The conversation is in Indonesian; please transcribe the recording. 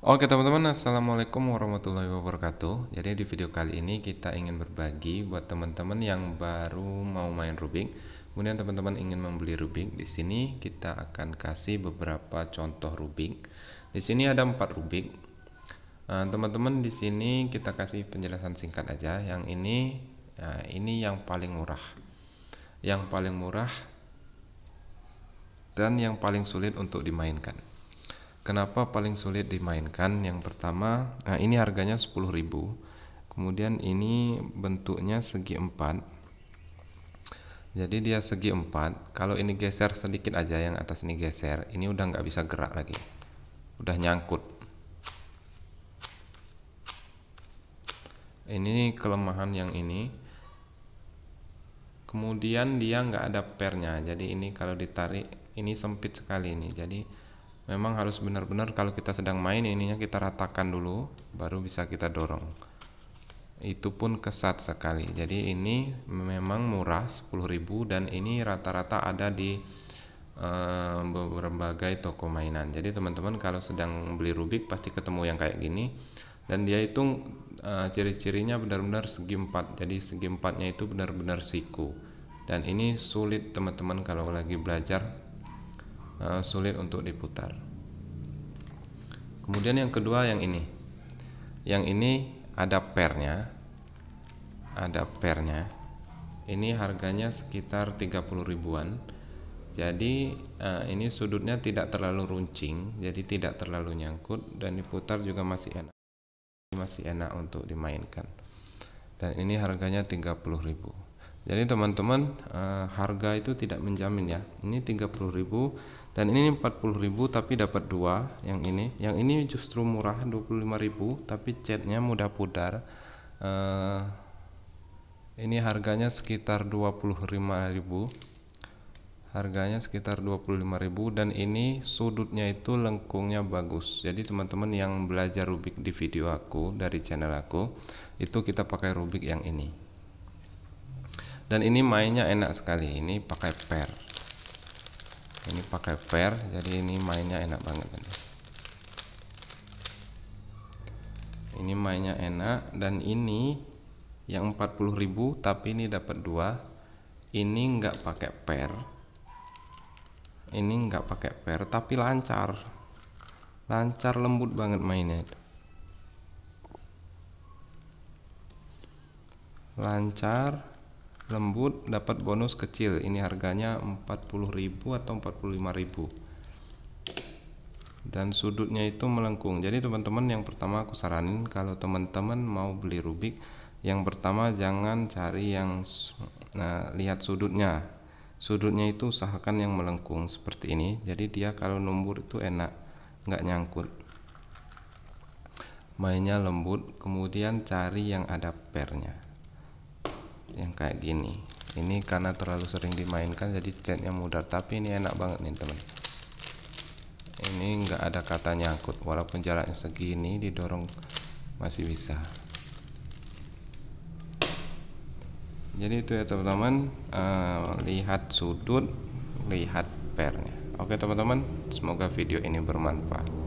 Oke teman-teman Assalamualaikum warahmatullahi wabarakatuh Jadi di video kali ini kita ingin berbagi Buat teman-teman yang baru mau main Rubik Kemudian teman-teman ingin membeli Rubik Di sini kita akan kasih beberapa contoh Rubik Di sini ada 4 Rubik eh, Teman-teman di sini kita kasih penjelasan singkat aja Yang ini eh, ini yang paling murah Yang paling murah Dan yang paling sulit untuk dimainkan Kenapa paling sulit dimainkan? Yang pertama, nah ini harganya 10.000. Kemudian ini bentuknya segi empat. Jadi dia segi empat. Kalau ini geser sedikit aja yang atas ini geser, ini udah nggak bisa gerak lagi. Udah nyangkut. Ini kelemahan yang ini. Kemudian dia nggak ada pernya. Jadi ini kalau ditarik ini sempit sekali ini. Jadi memang harus benar-benar kalau kita sedang main ininya kita ratakan dulu baru bisa kita dorong itu pun kesat sekali jadi ini memang murah 10.000 dan ini rata-rata ada di uh, berbagai toko mainan jadi teman-teman kalau sedang beli Rubik pasti ketemu yang kayak gini dan dia itu uh, ciri-cirinya benar-benar segi empat jadi segi empatnya itu benar-benar siku dan ini sulit teman-teman kalau lagi belajar Eh, sulit untuk diputar. Kemudian yang kedua yang ini. Yang ini ada pernya. Ada pernya. Ini harganya sekitar 30 ribuan. Jadi eh, ini sudutnya tidak terlalu runcing, jadi tidak terlalu nyangkut dan diputar juga masih enak. Masih enak untuk dimainkan. Dan ini harganya 30 ribu. Jadi teman-teman eh, harga itu tidak menjamin ya. Ini 30 ribu dan ini 40.000 tapi dapat dua yang ini yang ini justru murah 25.000 tapi catnya mudah pudar uh, ini harganya sekitar 25.000 harganya sekitar 25.000 dan ini sudutnya itu lengkungnya bagus jadi teman-teman yang belajar rubik di video aku dari channel aku itu kita pakai rubik yang ini dan ini mainnya enak sekali ini pakai per ini pakai fair jadi ini mainnya enak banget ini ini mainnya enak dan ini yang 40.000 tapi ini dapat dua ini enggak pakai pair ini enggak pakai pair tapi lancar lancar lembut banget mainnya itu lancar lembut dapat bonus kecil ini harganya 40.000 atau 45.000 dan sudutnya itu melengkung jadi teman-teman yang pertama aku saranin kalau teman-teman mau beli rubik yang pertama jangan cari yang nah, lihat sudutnya sudutnya itu usahakan yang melengkung seperti ini jadi dia kalau nombor itu enak nggak nyangkut mainnya lembut kemudian cari yang ada pernya yang kayak gini ini karena terlalu sering dimainkan jadi catnya mudar tapi ini enak banget nih teman ini enggak ada kata nyangkut walaupun jaraknya segini didorong masih bisa jadi itu ya teman-teman uh, lihat sudut lihat pernya oke teman-teman semoga video ini bermanfaat